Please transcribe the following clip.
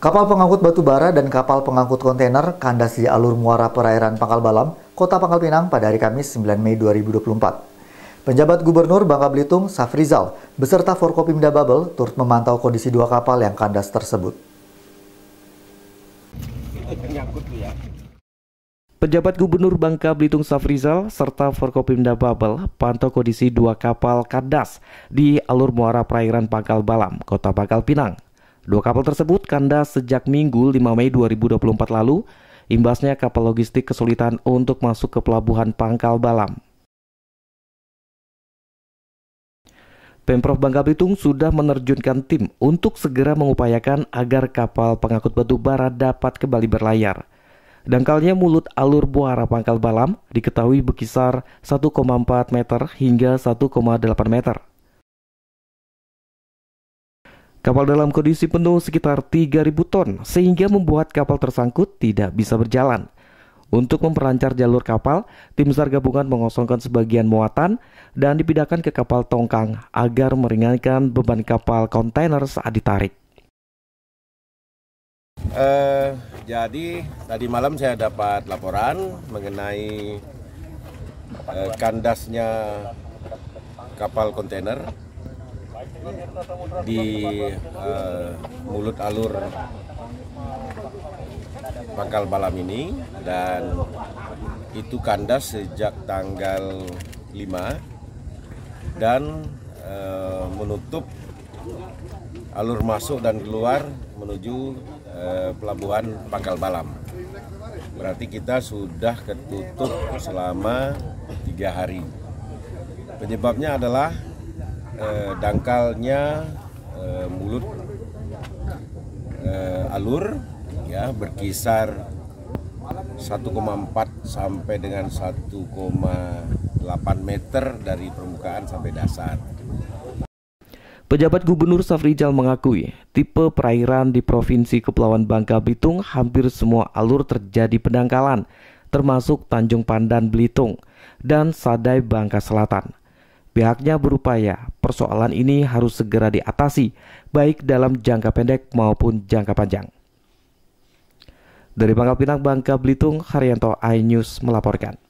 Kapal pengangkut batu bara dan kapal pengangkut kontainer kandas di alur muara perairan Pangkal Balam, Kota Pangkal Pinang pada hari Kamis 9 Mei 2024. Penjabat Gubernur Bangka Belitung, Safrizal, beserta Forkopimda Babel turut memantau kondisi dua kapal yang kandas tersebut. Pejabat Gubernur Bangka Belitung Safrizal serta Forkopimda Babel pantau kondisi dua kapal kandas di alur muara perairan Pangkal Balam, Kota Pangkal Pinang Dua kapal tersebut kandas sejak Minggu 5 Mei 2024 lalu, imbasnya kapal logistik kesulitan untuk masuk ke pelabuhan Pangkal Balam. Pemprov Bangka Belitung sudah menerjunkan tim untuk segera mengupayakan agar kapal pengangkut batu bara dapat kembali berlayar. Dangkalnya mulut alur buara Pangkal Balam diketahui berkisar 1,4 meter hingga 1,8 meter. Kapal dalam kondisi penuh sekitar 3.000 ton sehingga membuat kapal tersangkut tidak bisa berjalan. Untuk memperlancar jalur kapal, tim SAR gabungan mengosongkan sebagian muatan dan dipindahkan ke kapal tongkang agar meringankan beban kapal kontainer saat ditarik. Uh, jadi tadi malam saya dapat laporan mengenai uh, kandasnya kapal kontainer di uh, mulut alur Pangkal Balam ini dan itu kandas sejak tanggal 5 dan e, menutup alur masuk dan keluar menuju e, pelabuhan Pangkal Balam. Berarti kita sudah ketutup selama tiga hari. Penyebabnya adalah eh, dangkalnya eh, mulut eh, alur ya berkisar 1,4 sampai dengan 1,8 meter dari permukaan sampai dasar. Pejabat Gubernur Safrijal mengakui, tipe perairan di Provinsi Kepulauan Bangka Belitung hampir semua alur terjadi pendangkalan, termasuk Tanjung Pandan Belitung dan Sadai Bangka Selatan. Pihaknya berupaya persoalan ini harus segera diatasi, baik dalam jangka pendek maupun jangka panjang. Dari Pangkal Pinang, Bangka Belitung, Haryanto iNews melaporkan.